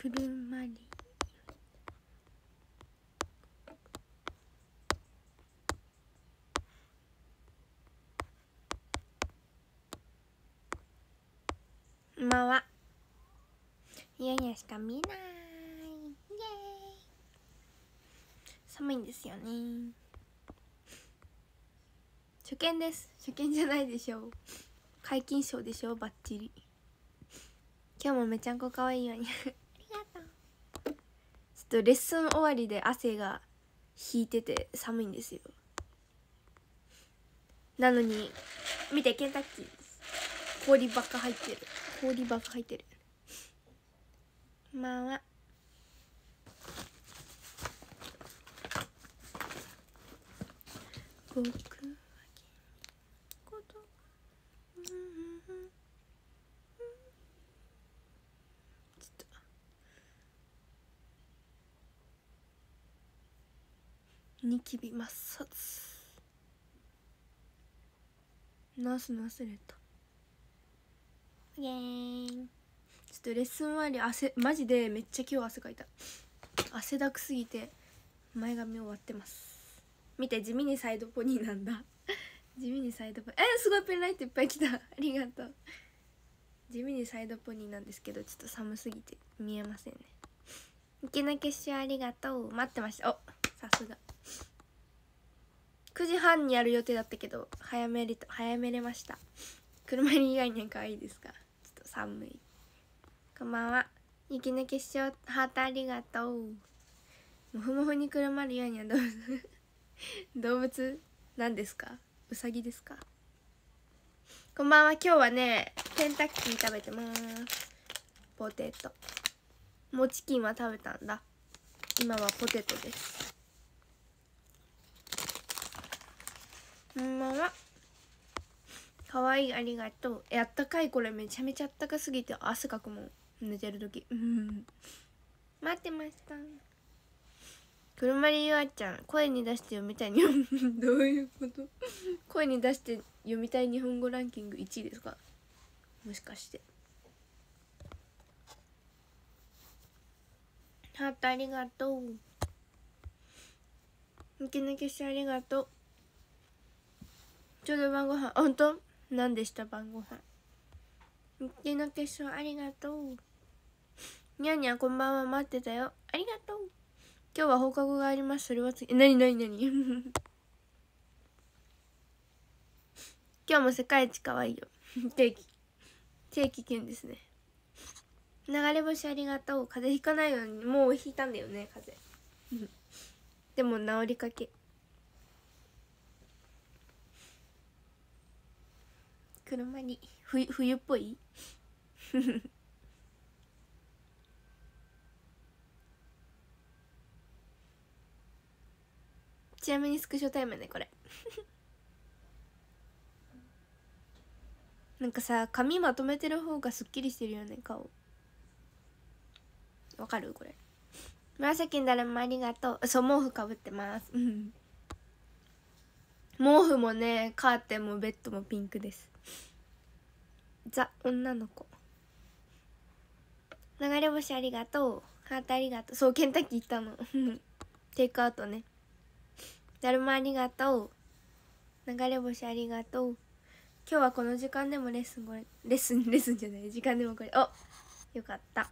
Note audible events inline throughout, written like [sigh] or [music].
車に今はいやいやしか見えない寒いんですよね初見です初見じゃないでしょう解禁賞でしょバッチリ今日もめちゃんこ可愛いようにっとレッスン終わりで汗が引いてて寒いんですよなのに見てケンタッキー氷ばっか入ってる氷ばっか入ってるまあは僕ニキビ抹殺直すの忘れたイエーイちょっとレッスン終わり汗マジでめっちゃ今日汗かいた汗だくすぎて前髪を割ってます見て地味にサイドポニーなんだ [laughs] 地味にサイドポニーえすごいペンライトいっぱい来たありがとう地味にサイドポニーなんですけどちょっと寒すぎて見えませんねいのな晶しありがとう待ってましたおさすが9時半にやる予定だったけど早めれ早めれました車に以外に可愛いですかちょっと寒いこんばんは雪の結晶ハートありがとうもふもふにくるまるようには動物 [laughs] 動物なんですかうさぎですかこんばんは今日はねケンタッキー食べてますポテトもチキンは食べたんだ今はポテトですんはかわいいありがとうえあったかいこれめちゃめちゃあったかすぎて汗かくもん寝てる時待ってました車にゆあちゃん声に出して読みたい日本 [laughs] どういうこと声に出して読みたい日本語ランキング1位ですかもしかしてハートありがとう抜け抜けしてありがとうちょうど晩ご飯本当なんでした晩ご飯日記の決勝ありがとうにゃにゃこんばんは待ってたよありがとう今日は放課後がありますそれは次なになになに今日も世界一可愛いよ定期定期券ですね流れ星ありがとう風邪ひかないようにもう引いたんだよね風邪 [laughs] でも治りかけ車に冬冬っぽい [laughs] ちなみにスクショタイムねこれ [laughs] なんかさ髪まとめてる方がすっきりしてるよね顔わかるこれ紫だるまありがとうそう毛布かぶってます毛布もねカーテンもベッドもピンクですザ女の子流れ星ありがとうハートありがとうそうケンタッキー行ったの [laughs] テイクアウトねだるまありがとう流れ星ありがとう今日はこの時間でもレッスンこれレッスンレッスンじゃない時間でもこれおよかった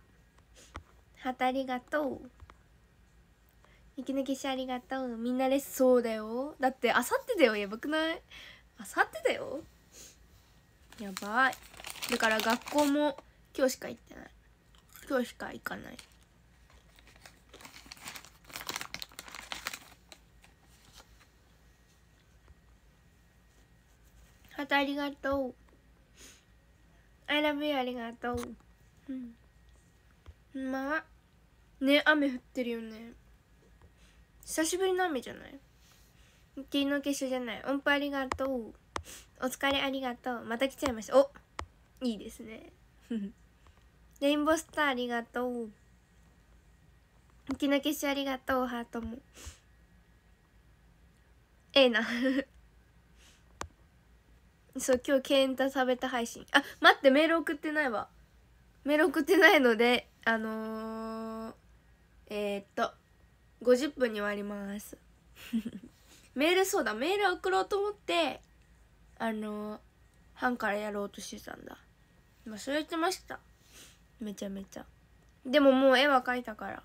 ハートありがとう息抜きしありがとうみんなレッスンそうだよだってあさってだよやばくないあさってだよやばいだから学校も今日しか行ってない今日しか行かないハトありがとう I love you ありがとううんまあね雨降ってるよね久しぶりの雨じゃない昨日決勝じゃない音符ありがとうお疲れありがとうまた来ちゃいましたおっいいですねレインボースターありがとう雪の消しありがとうハートもええなそう今日ケンタ食べた配信あ待ってメール送ってないわメール送ってないのであのー、えー、っと50分に終わりますメールそうだメール送ろうと思ってあのー、班からやろうとしてたんだ忘れてましためちゃめちゃでももう絵は描いたから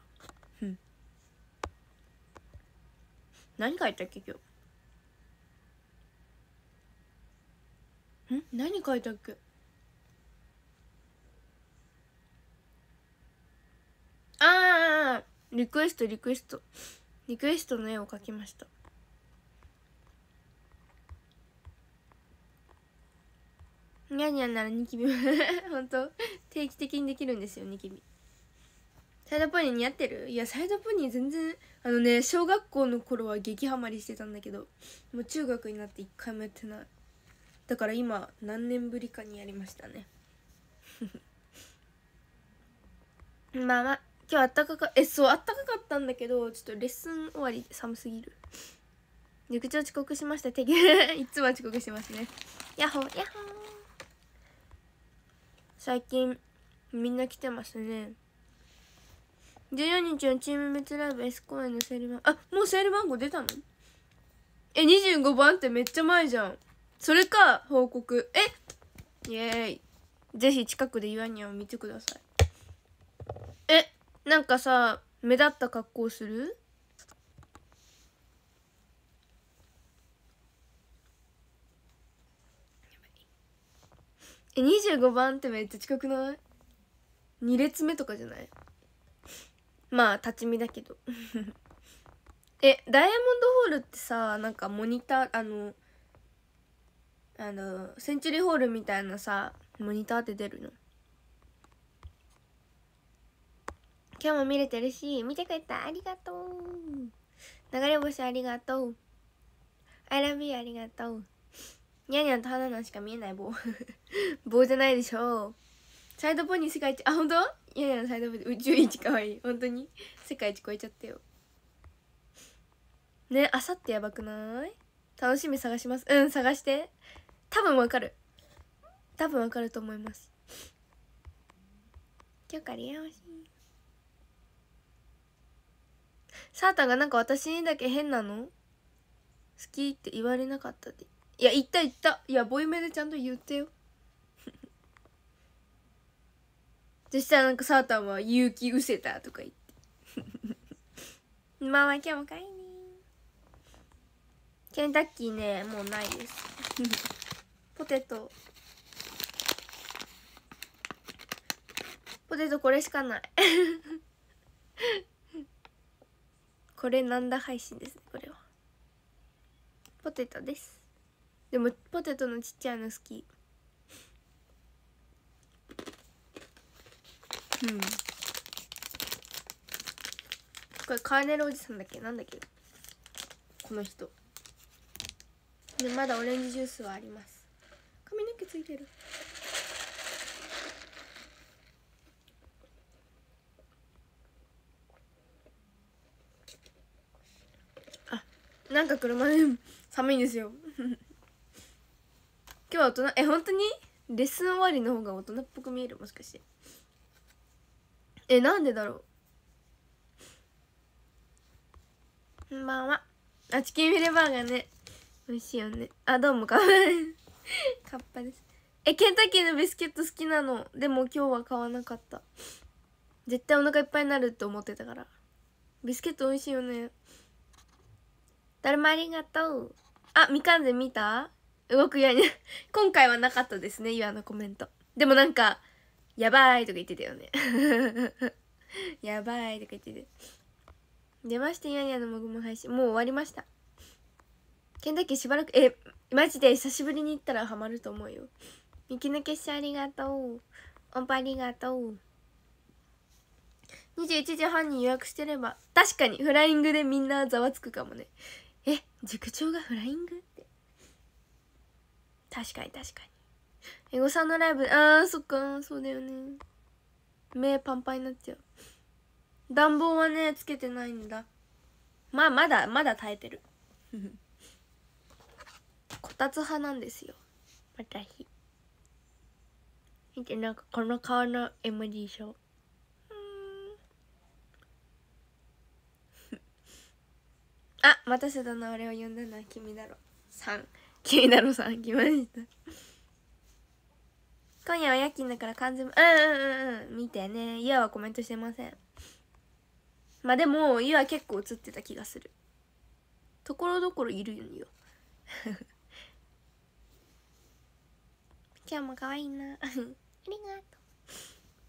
何描いたっけ今日ん何描いたっけああリクエストリクエストリクエストの絵を描きましたニャニャンならニキビ [laughs] 本当定期的にできるんですよニキビサイドポニー似合ってるいやサイドポニー全然あのね小学校の頃は激ハマりしてたんだけどもう中学になって一回もやってないだから今何年ぶりかにやりましたね [laughs] まあまあ今日あったかかえそうあったかかったんだけどちょっとレッスン終わり寒すぎる陸上遅刻しましたて芸 [laughs] いつも遅刻しますねやっほーやっほー最近みんな来てますね14日のチーム別ライブ S 公演のセール番あもうセール番号出たのえ25番ってめっちゃ前じゃんそれか報告えイエーイぜひ近くでイワニアを見てくださいえなんかさ目立った格好するえ25番ってめっちゃ近くない ?2 列目とかじゃないまあ立ち見だけど [laughs] えダイヤモンドホールってさなんかモニターあのあのセンチュリーホールみたいなさモニターって出るの今日も見れてるし見てくれたありがとう流れ星ありがとう I love you ありがとうにゃにゃと花のしか見えない棒 [laughs] 棒じゃないでしょうサイドポニー世界一あ本当にゃにゃンのサイドポニー宇宙一可愛い本当に世界一超えちゃったよねあさってやばくない楽しみ探しますうん探して多分わかる多分わかると思います今日からやしサータがなんか私にだけ変なの好きって言われなかったっていや言った言ったいやボイメでちゃんと言ってよ [laughs] そしたらなんかサータンは「勇気失せた」とか言ってママ今日もかいねケンタッキーねもうないです [laughs] ポテトポテトこれしかない [laughs] これなんだ配信ですねこれはポテトですでもポテトのちっちゃいの好きうんこれカーネルおじさんだっけなんだっけこの人でまだオレンジジュースはあります髪の毛ついてるあなんか車で寒いんですよ今日は大人え本当にレッスン終わりの方が大人っぽく見えるもしかしてえなんでだろうこんばんはあチキンフィレバーガーね美味しいよねあどうも [laughs] かわいいですえケンタッキーのビスケット好きなのでも今日は買わなかった絶対お腹いっぱいになるって思ってたからビスケット美味しいよねだるまありがとうあみかんぜ見た動くやに [laughs] 今回はなかったですね、岩のコメント。でもなんか、やばいとか言ってたよね [laughs] やばいとか言ってて。出ましたやんやのもぐも配信。もう終わりました。ケンタッキーしばらく、え、マジで久しぶりに行ったらハマると思うよ。雪の結社ありがとう。音符ありがとう。21時半に予約してれば、確かにフライングでみんなざわつくかもね。え、塾長がフライング確かに確かにエゴさんのライブあーそっかそうだよね目パンパンになっちゃう暖房はねつけてないんだまあまだまだ耐えてる [laughs] こたつ派なんですよ私見てなんかこの顔の MD ショー [laughs] あ待たせたな俺を呼んだのは君だろ3きみだろさん来ました今夜は夜勤だから完全うんうんうんうん見てねゆあはコメントしてませんまあでもゆあ結構映ってた気がするところどころいるんよ [laughs] 今日も可愛いな [laughs] ありがと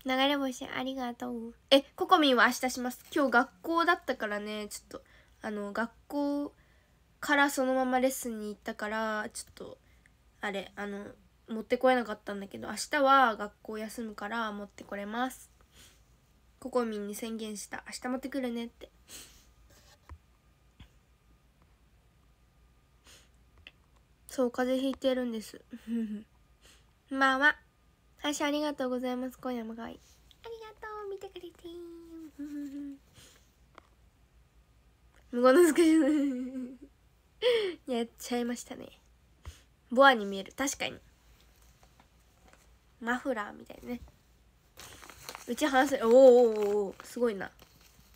う流れ星ありがとうえココミンは明日します今日学校だったからねちょっとあの学校からそのままレッスンに行ったからちょっとあれあの持ってこえなかったんだけど明日は学校休むから持ってこれますココミンに宣言した明日持ってくるねってそう風邪ひいてるんです [laughs] まあまあ最初ありがとうございます今夜もかわいいありがとう見てくれて無言のスケジ [laughs] やっちゃいましたねボアに見える確かにマフラーみたいねうち半袖おーおーおおすごいな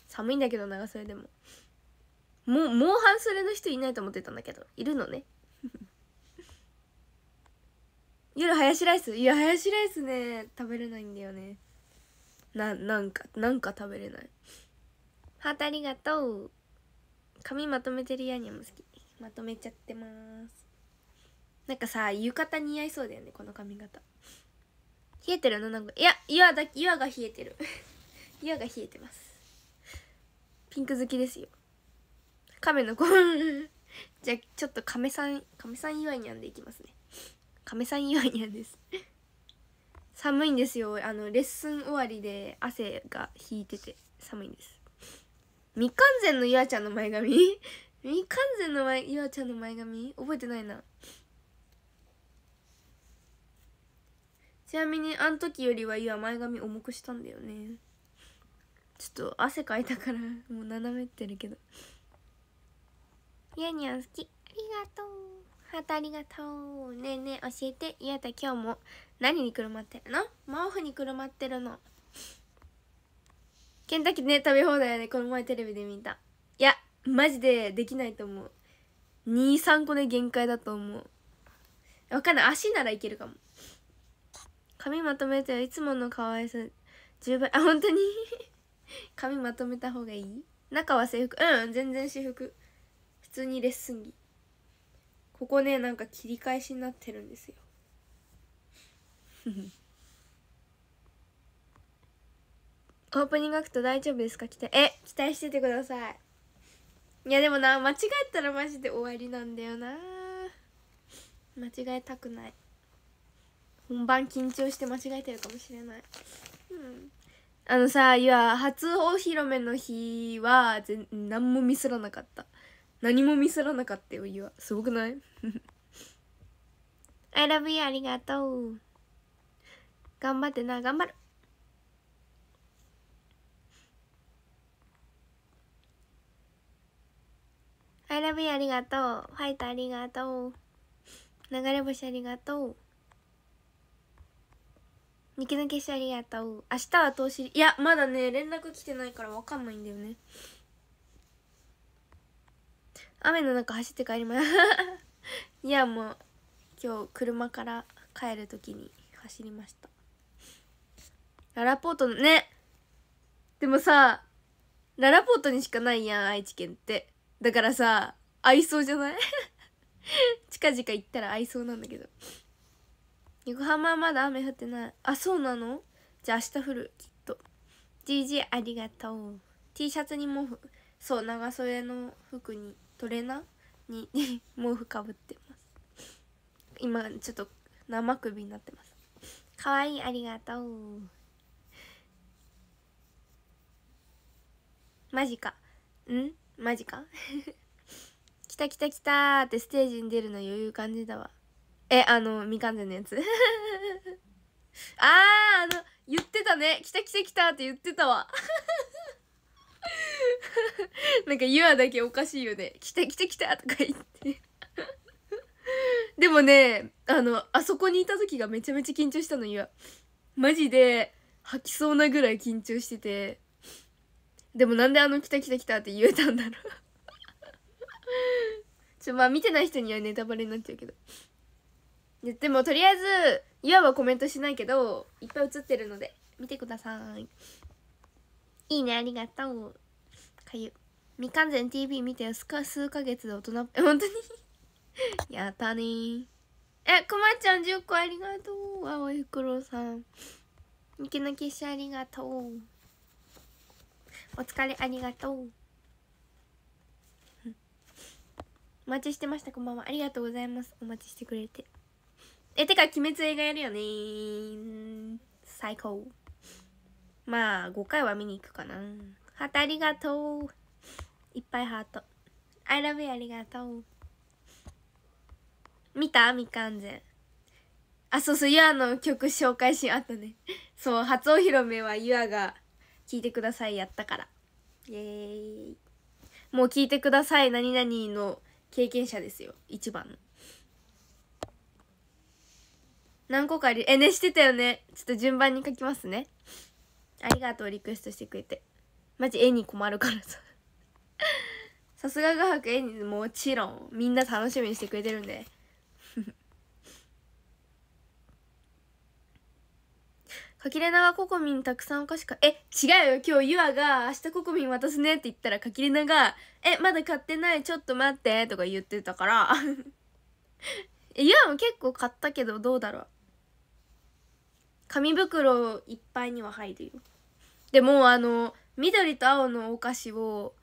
寒いんだけど長袖でももうもう半袖の人いないと思ってたんだけどいるのね [laughs] 夜ハヤシライスいやハヤシライスね食べれないんだよねななんかなんか食べれないハートありがとう髪まとめてるヤニも好きまとめちゃってますなんかさ浴衣似合いそうだよねこの髪型冷えてるのなんかいや岩だ岩が冷えてる [laughs] 岩が冷えてますピンク好きですよ亀の子 [laughs] じゃあちょっと亀さん亀さんいにゃんでいきますね亀さんいにゃんです寒いんですよあのレッスン終わりで汗が引いてて寒いんです未完全の岩ちゃんの前髪未完全の前ゆあちゃんの前髪覚えてないなちなみにあの時よりはゆあ前髪重くしたんだよねちょっと汗かいたからもう斜めってるけどゆあにゃん好きありがとうハートありがとうねえねえ教えてゆあた今日も何にくるまってるの毛布にくるまってるのケンタッキーね食べ放題ねこの前テレビで見たいやマジでできないと思う23個で限界だと思う分かんない足ならいけるかも髪まとめていつもの可愛さ10倍あ本当に [laughs] 髪まとめた方がいい中は制服うん全然私服普通にレッスン着ここねなんか切り返しになってるんですよ [laughs] オープニングアクト大丈夫ですか期待え期待しててくださいいやでもな間違えたらマジで終わりなんだよな間違えたくない本番緊張して間違えてるかもしれないうんあのさいや初お披露目の日は全何もミスらなかった何もミスらなかったよいわすごくない [laughs] I love you ありがとう頑張ってな頑張るビーありがとうファイトありがとう流れ星ありがとう肉抜けしありがとう明日は投資いやまだね連絡来てないから分かんないんだよね雨の中走って帰ります [laughs] いやもう今日車から帰る時に走りましたララポートのねでもさララポートにしかないやん愛知県ってだからさ合いそうじゃない [laughs] 近々行ったら合いそうなんだけど横浜はまだ雨降ってないあそうなのじゃあ明日降るきっと GG ありがとう T シャツに毛布そう長袖の服にトレーナーに毛布かぶってます今ちょっと生首になってますかわいいありがとうマジかんマジかた来た来たってステージに出るの余裕感じたわ。え、あの、未完全のやつ [laughs] あー、あの、言ってたね。来た来た来たって言ってたわ。[laughs] なんか、ユアだけおかしいよね。来た来た来たとか言って [laughs] でもね、あの、あそこにいた時がめちゃめちゃ緊張したの、ユア。マジで、吐きそうなぐらい緊張してて。でもなんであの、来た来た来たって言えたんだろう [laughs] ちょまあ見てない人にはネタバレになっちゃうけどでもとりあえず岩はコメントしないけどいっぱい映ってるので見てくださいいいねありがとうかゆ未完全 TV 見てすか数ヶ月で大人本当に [laughs] やったねえくまちゃん10個ありがとう青いろさん雪きのきしありがとうお疲れありがとうお待ちしてましたこんばんはありがとうございますお待ちしてくれてえてか鬼滅映画やるよね最高まあ5回は見に行くかなハートありがとういっぱいハート I love you ありがとう見た未完全あそうそうゆあの曲紹介しあったねそう初お披露目はゆあが聴いてくださいやったからイエーイもう聴いてください何々の経験者ですよ一番の何個かありえねしてたよねちょっと順番に書きますねありがとうリクエストしてくれてマジ絵に困るからささすが画伯絵にもちろんみんな楽しみにしてくれてるんできれ長ココミンたくさんお菓子か、え、違うよ。今日ユアが、明日ココミン渡すねって言ったら、かきれなが、え、まだ買ってない、ちょっと待って、とか言ってたから。[laughs] ユアも結構買ったけど、どうだろう。紙袋いっぱいには入るよ。でも、あの、緑と青のお菓子を、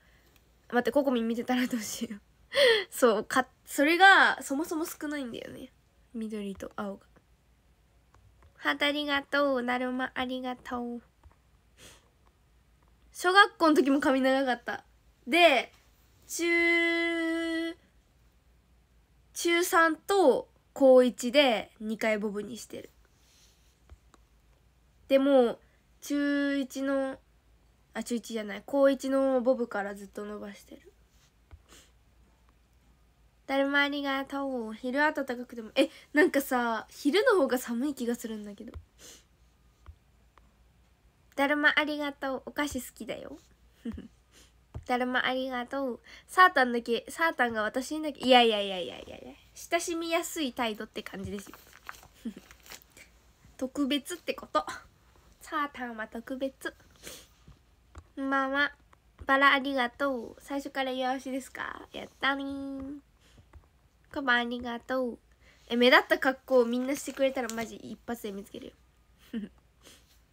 待って、ココミン見てたらどうしよう。[laughs] そう、か、それが、そもそも少ないんだよね。緑と青が。ハートありがとうだるまありがとう小学校の時も髪長かったで中中3と高1で2回ボブにしてるでも中1のあ中1じゃない高1のボブからずっと伸ばしてるだるまありがとう昼暖かくてもえなんかさ昼の方が寒い気がするんだけどだるまありがとうお菓子好きだよ [laughs] だるまありがとうサータンだけサータンが私にだけいやいやいやいやいやいや親しみやすい態度って感じですよ [laughs] 特別ってことサータンは特別まあまあバラありがとう最初から弱しですかやったねカバありがとうえ目立った格好をみんなしてくれたらマジ一発で見つけるよ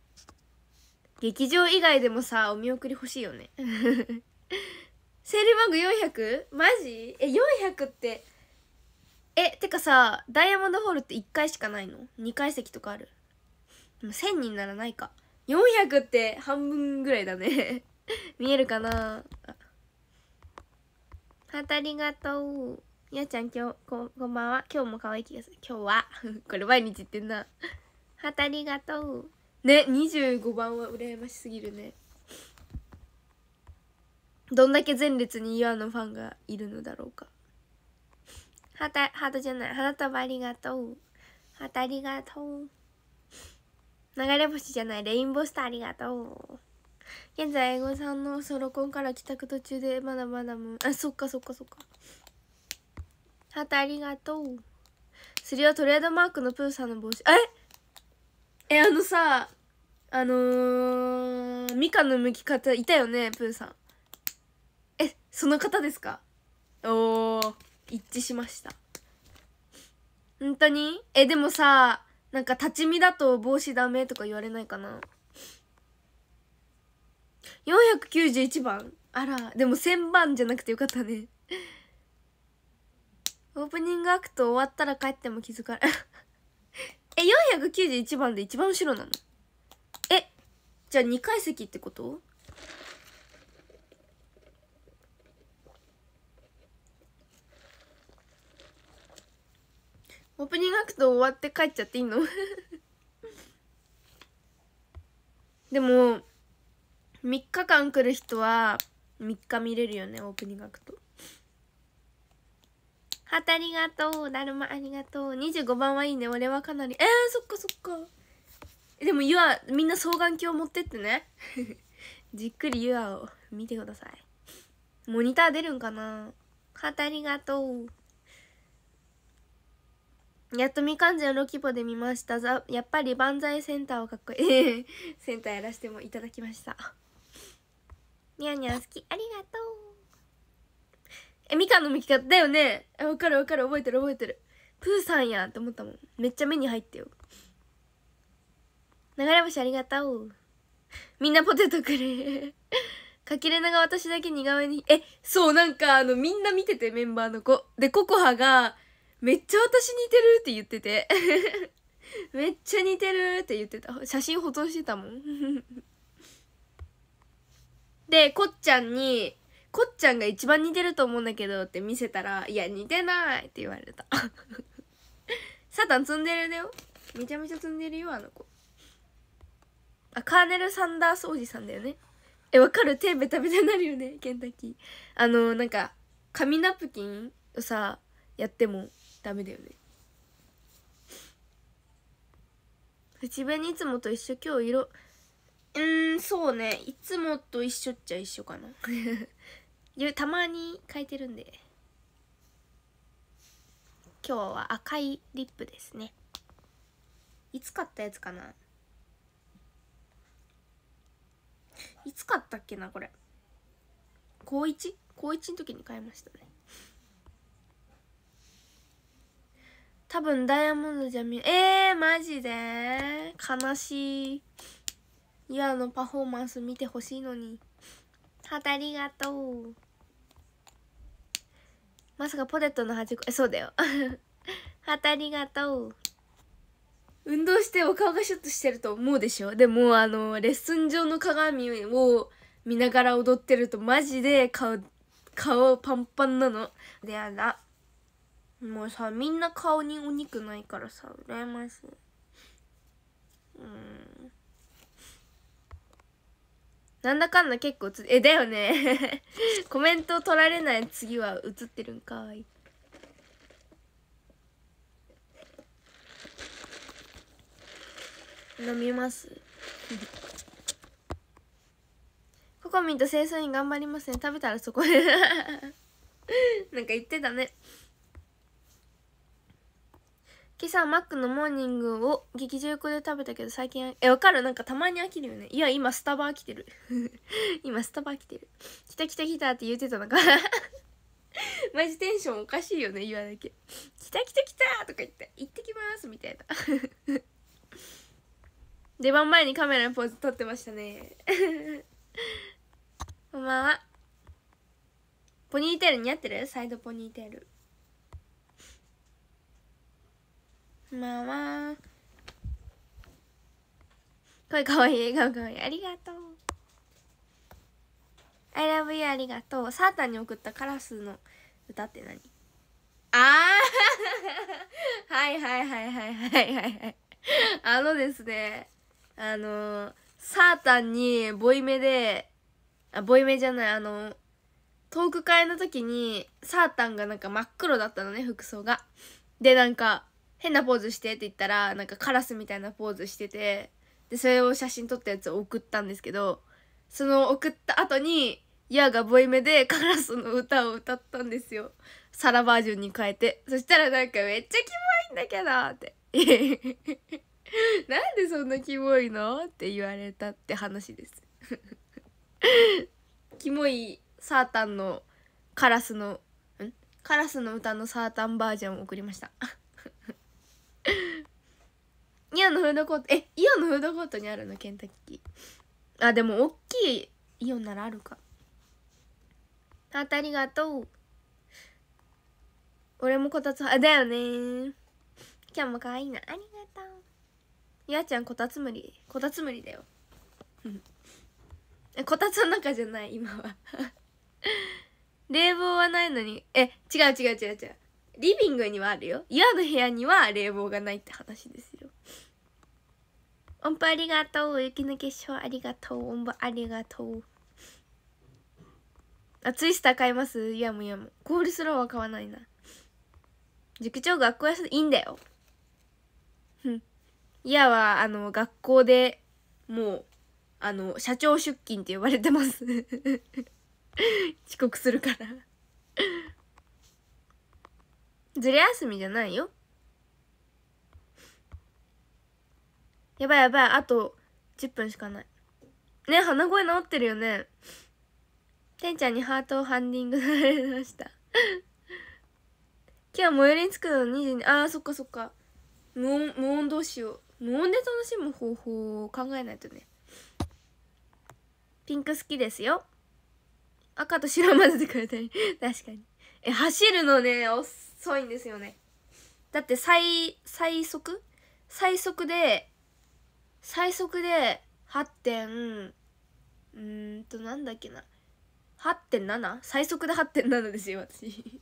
[laughs] 劇場以外でもさお見送り欲しいよね [laughs] セールマグ 400? マジえ400ってえてかさダイヤモンドホールって1回しかないの ?2 階席とかあるで1000人ならないか400って半分ぐらいだね [laughs] 見えるかなハートありがとうみやちゃん今日ここんばんは今日も可愛い気がする今日は [laughs] これ毎日言ってんなはたりがとうね25番は羨ましすぎるねどんだけ前列に岩のファンがいるのだろうかはたハートじゃない花束ありがとうはたありがとう流れ星じゃないレインボースターありがとう現在英語さんのソロコンから帰宅途中でまだまだもあそっかそっかそっかハートありがとうすりはトレードマークのプーさんの帽子ええあのさあのー、ミカの剥き方いたよねプーさんえその方ですかおお一致しました本当にえでもさなんか立ち見だと帽子ダメとか言われないかな491番あらでも1000番じゃなくてよかったねオープニングアクト終わったら帰っても気づかない [laughs] え491番で一番後ろなのえじゃあ2階席ってことオープニングアクト終わって帰っちゃっていいの [laughs] でも3日間来る人は3日見れるよねオープニングアクトハートありがとうだるまありがとう25番はいいね俺はかなりえー、そっかそっかでもユアみんな双眼鏡持ってってね [laughs] じっくりユアを見てくださいモニター出るんかなハートありがとうやっとみかんじゃんロキポで見ましたやっぱり万歳センターをかっこいいセンターやらせてもいただきましたにゃんにゃん好きありがとうえ、みかんのむき方だよねえ、わかるわかる、覚えてる覚えてる。プーさんやって思ったもん。めっちゃ目に入ってよ。流れ星ありがとう。みんなポテトくれ。かきれなが私だけ似顔絵に、え、そうなんかあのみんな見ててメンバーの子。で、ココハが、めっちゃ私似てるって言ってて。[laughs] めっちゃ似てるって言ってた。写真保存してたもん。[laughs] で、こっちゃんに、こっちゃんが一番似てると思うんだけどって見せたら、いや、似てないって言われた。[laughs] サタン積んでるだよ。めちゃめちゃ積んでるよ、あの子。あ、カーネル・サンダースおじさんだよね。え、わかる手ベタベタになるよね、ケンタッキー。あの、なんか、紙ナプキンをさ、やってもダメだよね。口紅いつもと一緒今日色うんそうねいつもと一緒っちゃ一緒かなたまに変えてるんで今日は赤いリップですねいつ買ったやつかないつ買ったっけなこれ高 1? 高1の時に買いましたね多分ダイヤモンドじゃ見えー、マジで悲しいイヤのパフォーマンス見てほしいのにハありがとうまさかポテトの端っこえそうだよハ [laughs] たありがとう運動してお顔がシュッとしてると思うでしょでもあのレッスン上の鏡を見ながら踊ってるとマジで顔顔パンパンなのでやだもうさみんな顔にお肉ないからさ羨ましいうんなんだかんだ結構えだよね [laughs] コメント取られない次は映ってるんかい飲みます [laughs] ココミンと清掃員頑張りますね食べたらそこで [laughs] なんか言ってたね今朝マックのモーニングを劇中で食べたけど最近えわかるなんかたまに飽きるよねいや今スタバ飽きてる [laughs] 今スタバ飽きてる来た来た来たって言ってたのか [laughs] マジテンションおかしいよね言わなきゃ来た来た来たとか言って行ってきますみたいな [laughs] 出番前にカメラのポーズ撮ってましたねこんばんはポニーテール似合ってるサイドポニーテールまあまあ声かわいい笑顔かわいいありがとう I love you ありがとうサータンに送ったカラスの歌って何ああ [laughs] はいはいはいはいはいはいはいあのですねあのー、サータンにボイメであボイメじゃないあのトーク会の時にサータンがなんか真っ黒だったのね服装がでなんか変なポーズしてって言ったらなんかカラスみたいなポーズしててでそれを写真撮ったやつを送ったんですけどその送った後にヤーがボイメでカラスの歌を歌ったんですよサラバージョンに変えてそしたらなんかめっちゃキモいんだけどって [laughs] なんでそんなキモいのって言われたって話です [laughs] キモいサータンのカラスのんカラスの歌のサータンバージョンを送りました [laughs] イオンのフードコートえイオンのフードコートにあるのケンタッキーあでも大きいイオンならあるかあたりがとう俺もこたつあだよねー今日も可愛いなありがとうやちゃんこたつむりこたつむりだよ [laughs] こたつの中じゃない今は [laughs] 冷房はないのにえ違う違う違う違うリビングにはあるよ岩の部屋には冷房がないって話ですよ音符ありがとう雪の結晶ありがとう音符ありがとうあツイスター買いますいやもやもコールスローは買わないな塾長学校休んでいいんだようんいやはあの学校でもうあの社長出勤って呼ばれてます [laughs] 遅刻するからずれ休みじゃないよやばいやばいあと10分しかないね鼻声治ってるよねてんちゃんにハートをハンディングされました [laughs] 今日最寄りに着くの2時にああ、そっかそっか無音無音どうしよう無音で楽しむ方法を考えないとねピンク好きですよ赤と白混ぜてくれたり確かにえ走るのねおっ遅いんですよねだって最最速最速で最速で8点うんとなんだっけな8.7最速で8.7ですよ私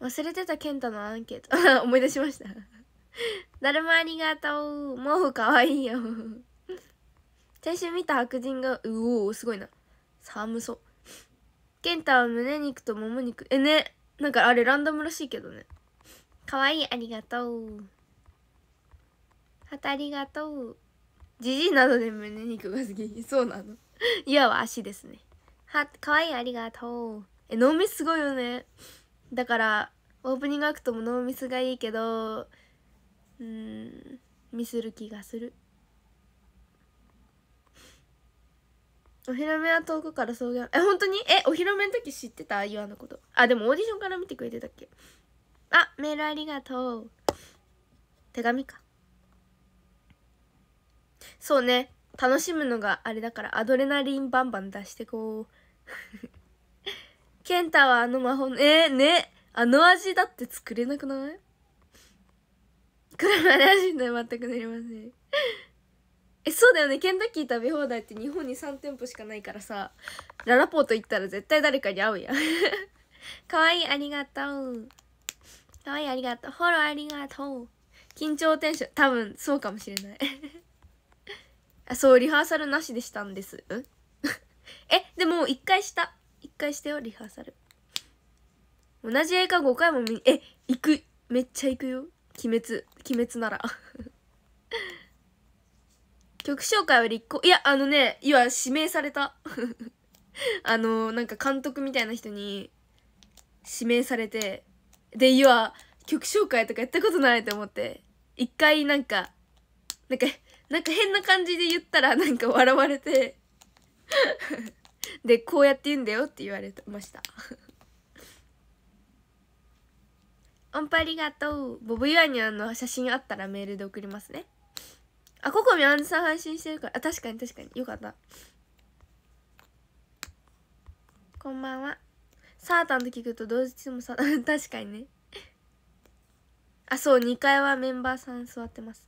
忘れてた健太のアンケート思い出しましただるまありがとう毛布かわいいよ先週見た白人がうおすごいな寒そう健太は胸肉ともも肉えねなんかあれランダムらしいけどねかわいいありがとうはたありがとうじじいなどで胸肉が好きそうなのいやは足ですねはかわいいありがとうえノーミスすごいよねだからオープニングアクトもノーミスがいいけどうんミスる気がするお披露目は遠くから送迎え本当にえお披露目の時知ってたああのことあでもオーディションから見てくれてたっけあメールありがとう手紙かそうね楽しむのがあれだからアドレナリンバンバン出してこう [laughs] ケンタはあの魔法のえー、ねあの味だって作れなくない車で走んのは全くなりませんえそうだよねケンタッキー食べ放題って日本に3店舗しかないからさララポート行ったら絶対誰かに会うやんかわいいありがとうかわいいありがとうフォローありがとう緊張テンション多分そうかもしれない [laughs] あそうリハーサルなしでしたんです [laughs] えでも1回した1回してよリハーサル同じ映画5回も見え行くめっちゃ行くよ鬼滅鬼滅なら [laughs] 曲紹介は立候いやあのね今指名された [laughs] あのなんか監督みたいな人に指名されてで今曲紹介とかやったことないと思って一回なんかなんかなんか変な感じで言ったらなんか笑われて [laughs] でこうやって言うんだよって言われてました音符ありがとうボブ・ユアニャンの写真あったらメールで送りますねあここみあんずさん配信してるからあ確かに確かによかったこんばんはサータンと聞くと同時にもサ [laughs] 確かにねあそう2階はメンバーさん座ってます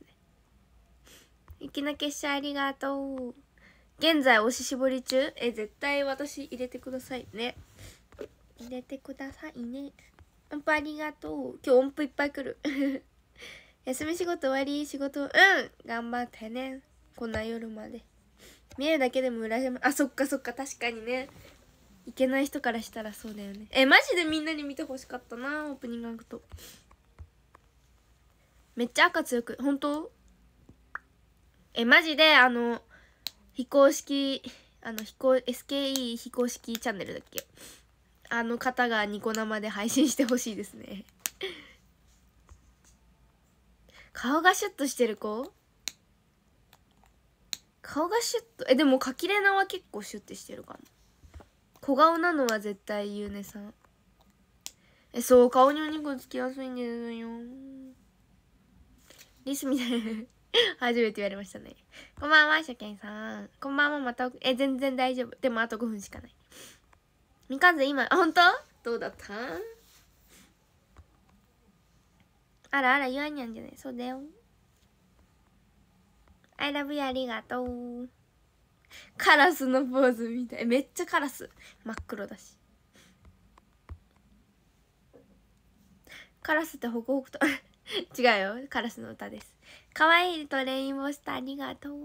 ねけの結ゃありがとう現在おし絞り中え絶対私入れてくださいね入れてくださいね音符ありがとう今日音符いっぱい来る休み仕事終わり仕事うん頑張ってねこんな夜まで見えるだけでも羨まあそっかそっか確かにねいけない人からしたらそうだよねえマジでみんなに見てほしかったなオープニングアクトめっちゃ赤強く本当えマジであの非公式あの非公 SKE 非公式チャンネルだっけあの方がニコ生で配信してほしいですね顔がシュッとしてる子顔がシュッとえでもかきれなは結構シュッてしてるかな小顔なのは絶対ゆうねさんえそう顔にお肉つきやすいんですよリスみたいな初めて言われましたねこんばんはしょけんさんこんばんはまたえ全然大丈夫でもあと5分しかないみかんぜ今本当どうだったあらあら、わんにゃんじゃない。そうだよ。I love you ありがとう。カラスのポーズみたい。めっちゃカラス。真っ黒だし。カラスってホクホクと違うよ。カラスの歌です。かわいいとレインボースターありがとう。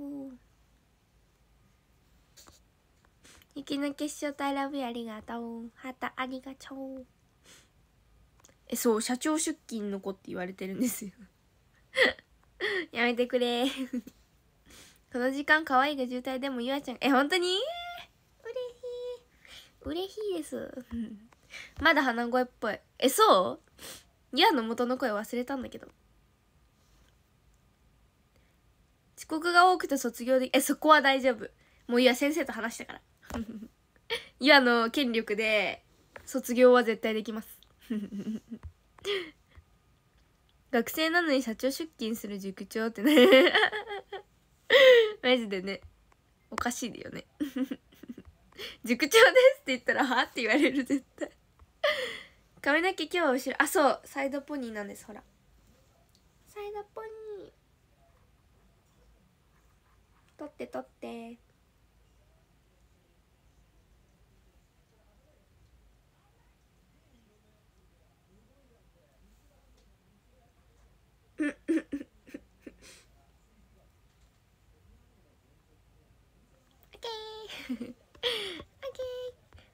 雪の結晶と I l o ありがとう。ハーありがとう。えそう社長出勤の子って言われてるんですよ [laughs] やめてくれこの時間可愛いが渋滞でもゆあちゃんえ本当に嬉しい嬉しいですまだ鼻声っぽいえそうゆあの元の声忘れたんだけど遅刻が多くて卒業でえそこは大丈夫もうゆあ先生と話したから [laughs] ゆあの権力で卒業は絶対できます [laughs] 学生なのに社長出勤する塾長ってね [laughs] マジでねおかしいよね [laughs] 塾長ですって言ったら「は?」って言われる絶対髪の毛今日は後ろあそうサイドポニーなんですほらサイドポニー取って取ってオッケーオッケー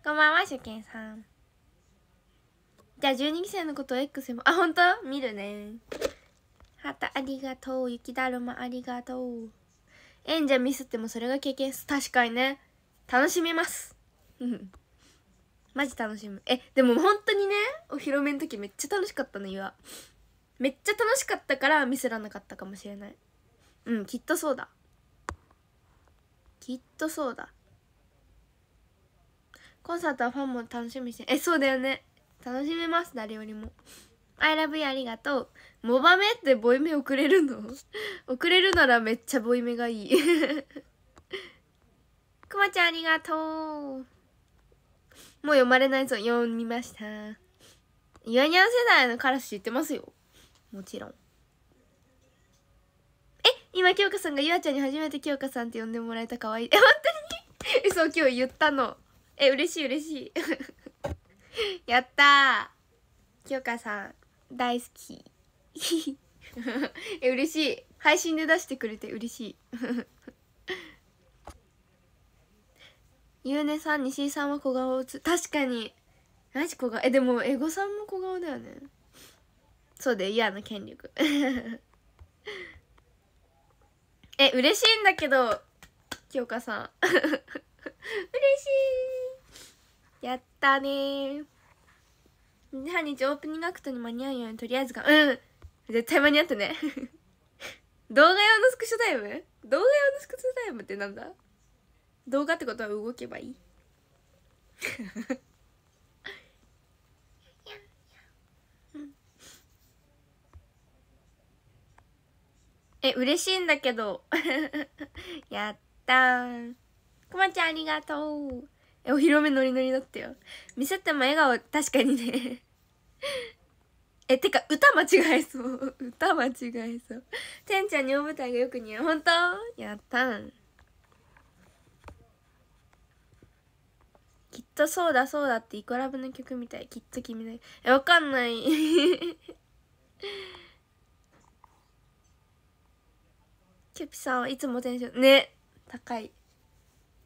こんばんは初見さんじゃあ12期生のことを X もあ本当見るねハーありがとう雪だるまありがとう演者ミスってもそれが経験す確かにね楽しみますマジ楽しむえでも本当にねお披露目の時めっちゃ楽しかったの、ね、ゆめっちゃ楽しかったからミスらなかったかもしれないうんきっとそうだきっとそうだコンサートはファンも楽しみしてえそうだよね楽しめます誰よりも I love you ありがとうモバメってボイメ送れるの [laughs] 送れるならめっちゃボイメがいい [laughs] くまちゃんありがとうもう読まれないぞ読みましたゆあにゃん世代の彼氏言ってますよもちろんえ今京香さんがゆあちゃんに初めて京香さんって呼んでもらえたかわいいえ本当にそう [laughs] 今日言ったのえ嬉しい嬉しい [laughs] やったー京香さん大好き [laughs] え嬉しい配信で出してくれて嬉しいゆうねさん西井さんは小顔をつ確かにマジ小顔えでもエゴさんも小顔だよねそうだよ嫌な権力 [laughs] え嬉しいんだけど京香さん嬉しいやったね3日オープニングアクトに間に合うようにとりあえずがうん絶対間に合ってね動画用のスクショタイム動画用のスクショタイムってなんだ動画ってことは動けばいい [laughs] え、嬉しいんだけど。[laughs] やったー。くまちゃんありがとう。え、お披露目ノリノリだったよ。見せても笑顔、確かにね。[laughs] え、てか、歌間違えそう。歌間違えそう。てんちゃんに大舞台がよく似合う。本当やったん。きっとそうだそうだってイコラブの曲みたい。きっと君の。え、わかんない。キュピさんはいつもテンションね高い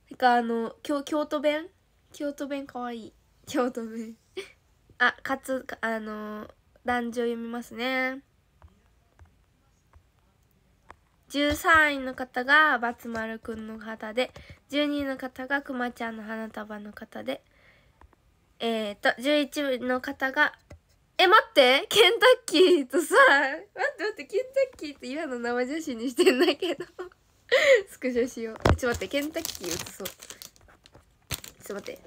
てかあの京京都弁京都弁かわいい京都弁 [laughs] あかつあの男女読みますね13位の方が松丸くんの方で12位の方がくまちゃんの花束の方でえっ、ー、と11位の方がえ、待って、ケンタッキーとさ、待って待って、ケンタッキーって今の生写真にしてんだけど [laughs] スクショしよう。ちょっと待って、ケンタッキー写そう。ちょっと待って。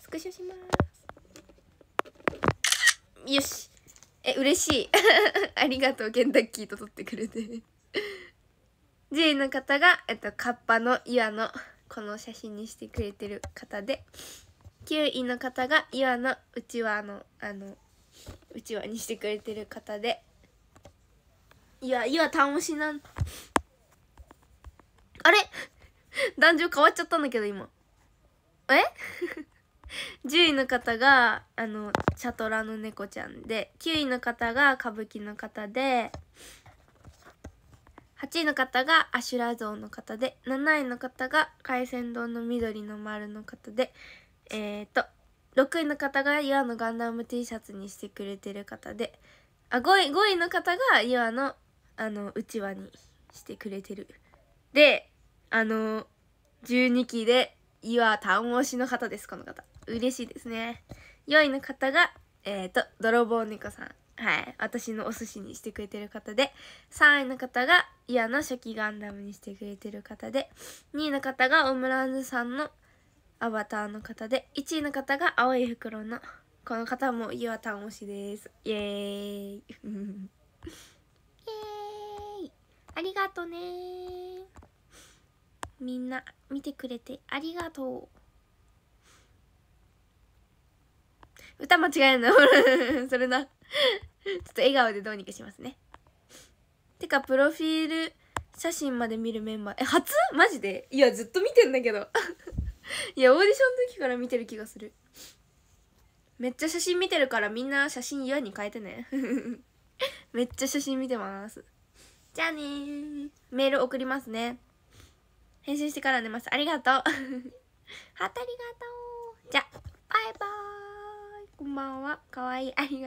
スクショしまーす。よし。え、嬉しい。[laughs] ありがとう、ケンタッキーと撮ってくれて J の方が、えっと、カッパの岩のこの写真にしてくれてる方で。9位の方が岩のうちわのあのうちわにしてくれてる方でいや岩単押しなんあれ壇上変わっちゃったんだけど今え10位の方があのシャトラの猫ちゃんで9位の方が歌舞伎の方で8位の方が阿修羅像の方で7位の方が海鮮丼の緑の丸の方でえっ、ー、と6位の方がユアのガンダム T シャツにしてくれてる方であ5位 ,5 位の方がユアのあのうちわにしてくれてるであの12期でユア単押しの方ですこの方嬉しいですね4位の方がえっ、ー、と泥棒猫さんはい私のお寿司にしてくれてる方で3位の方がユアの初期ガンダムにしてくれてる方で2位の方がオムランズさんの「アバターの方で1位の方が青い袋のこの方も岩田推しですイエーイ [laughs] イエーイありがとねみんな見てくれてありがとう歌間違えるの [laughs] それなちょっと笑顔でどうにかしますねてかプロフィール写真まで見るメンバーえ初マジでいやずっと見てんだけど [laughs] いやオーディションの時から見てる気がするめっちゃ写真見てるからみんな写真嫌に変えてね [laughs] めっちゃ写真見てますじゃあねメール送りますね返信してから寝ますありがとうハ [laughs] ートありがとうじゃあバイバーイこんばんはかわいいありがとう